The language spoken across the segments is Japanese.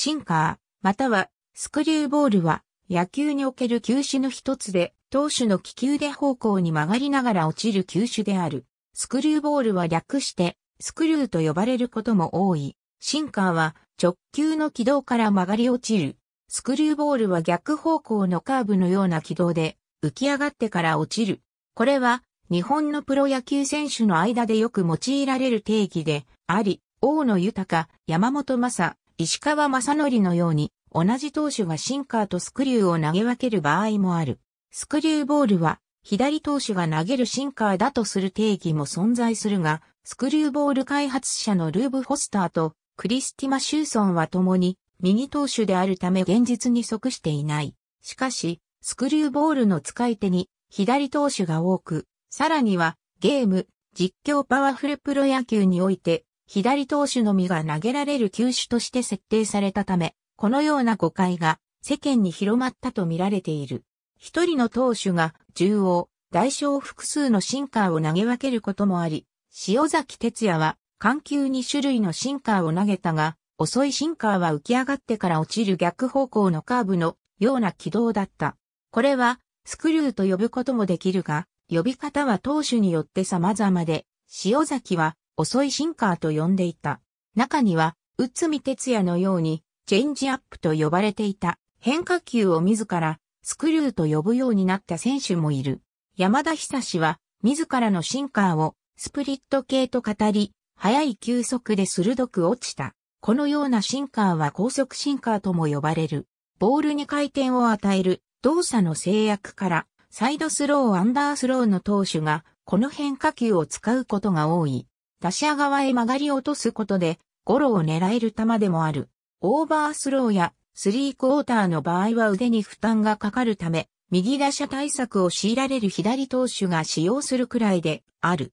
シンカー、またはスクリューボールは野球における球種の一つで、投手の気球で方向に曲がりながら落ちる球種である。スクリューボールは略して、スクリューと呼ばれることも多い。シンカーは直球の軌道から曲がり落ちる。スクリューボールは逆方向のカーブのような軌道で浮き上がってから落ちる。これは日本のプロ野球選手の間でよく用いられる定義であり、大野豊、山本正、石川正則のように、同じ投手がシンカーとスクリューを投げ分ける場合もある。スクリューボールは、左投手が投げるシンカーだとする定義も存在するが、スクリューボール開発者のルーブ・ホスターとクリスティマ・シューソンは共に右投手であるため現実に即していない。しかし、スクリューボールの使い手に左投手が多く、さらにはゲーム、実況パワフルプロ野球において左投手のみが投げられる球種として設定されたため、このような誤解が世間に広まったと見られている。一人の投手が中央、大小複数のシンカーを投げ分けることもあり、塩崎哲也は緩急2種類のシンカーを投げたが、遅いシンカーは浮き上がってから落ちる逆方向のカーブのような軌道だった。これはスクリューと呼ぶこともできるが、呼び方は投手によって様々で、塩崎は遅いシンカーと呼んでいた。中には、内海哲也のように、チェンジアップと呼ばれていた変化球を自ら、スクリューと呼ぶようになった選手もいる。山田久志は、自らのシンカーを、スプリット系と語り、速い球速で鋭く落ちた。このようなシンカーは高速シンカーとも呼ばれる。ボールに回転を与える動作の制約から、サイドスロー、アンダースローの投手が、この変化球を使うことが多い。打者側へ曲がり落とすことで、ゴロを狙える球でもある。オーバースローやスリークォーターの場合は腕に負担がかかるため、右打者対策を強いられる左投手が使用するくらいである。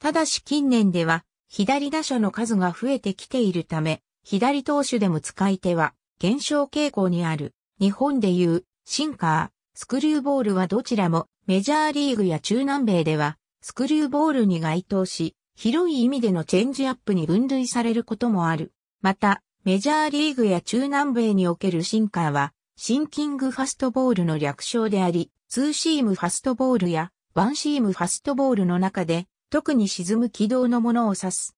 ただし近年では、左打者の数が増えてきているため、左投手でも使い手は減少傾向にある。日本でいうシンカー、スクリューボールはどちらもメジャーリーグや中南米ではスクリューボールに該当し、広い意味でのチェンジアップに分類されることもある。また、メジャーリーグや中南米におけるシンカーは、シンキングファストボールの略称であり、ツーシームファストボールやワンシームファストボールの中で、特に沈む軌道のものを指す。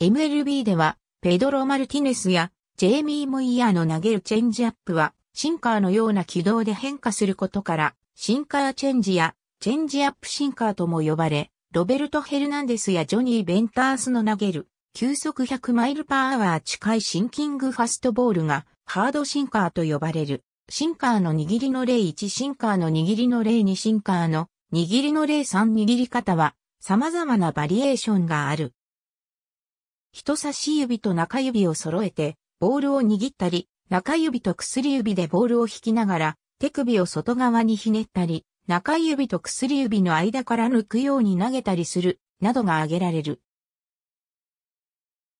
MLB では、ペドロ・マルティネスやジェイミー・モイヤーの投げるチェンジアップは、シンカーのような軌道で変化することから、シンカーチェンジやチェンジアップシンカーとも呼ばれ、ロベルト・ヘルナンデスやジョニー・ベンタースの投げる、急速100マイルパーアワー近いシンキングファストボールが、ハードシンカーと呼ばれる。シンカーの握りの例1、シンカーの握りの例2、シンカーの握りの例3、握り方は、様々なバリエーションがある。人差し指と中指を揃えて、ボールを握ったり、中指と薬指でボールを引きながら、手首を外側にひねったり、中指と薬指の間から抜くように投げたりする、などが挙げられる。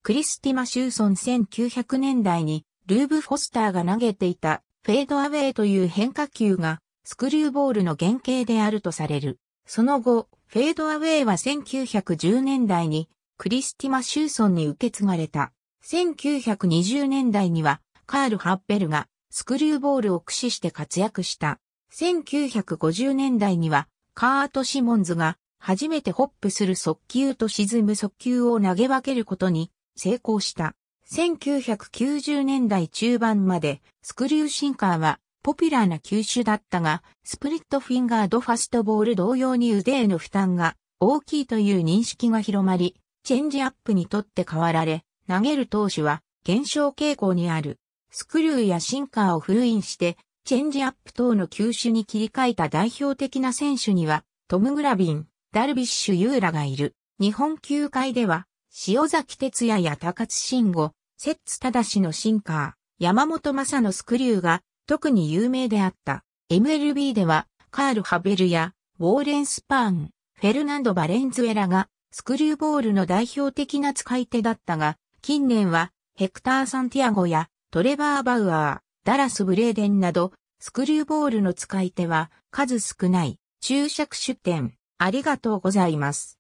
クリスティマ・シューソン1900年代に、ルーブ・フォスターが投げていた、フェードアウェイという変化球が、スクリューボールの原型であるとされる。その後、フェードアウェイは1910年代に、クリスティマ・シューソンに受け継がれた。1920年代には、カール・ハッペルが、スクリューボールを駆使して活躍した。1950年代には、カート・シモンズが初めてホップする速球と沈む速球を投げ分けることに成功した。1990年代中盤までスクリューシンカーはポピュラーな球種だったが、スプリットフィンガードファストボール同様に腕への負担が大きいという認識が広まり、チェンジアップにとって変わられ、投げる投手は減少傾向にある。スクリューやシンカーをフルインしてチェンジアップ等の球種に切り替えた代表的な選手には、トム・グラビン、ダルビッシュユーラがいる。日本球界では、塩崎哲也や高津慎吾、摂津正のシンカー、山本正のスクリューが特に有名であった。MLB では、カール・ハベルや、ウォーレン・スパーン、フェルナンド・バレンズエラが、スクリューボールの代表的な使い手だったが、近年は、ヘクター・サンティアゴや、トレバー・バウアー、ダラス・ブレーデンなど、スクリューボールの使い手は数少ない注釈出典ありがとうございます。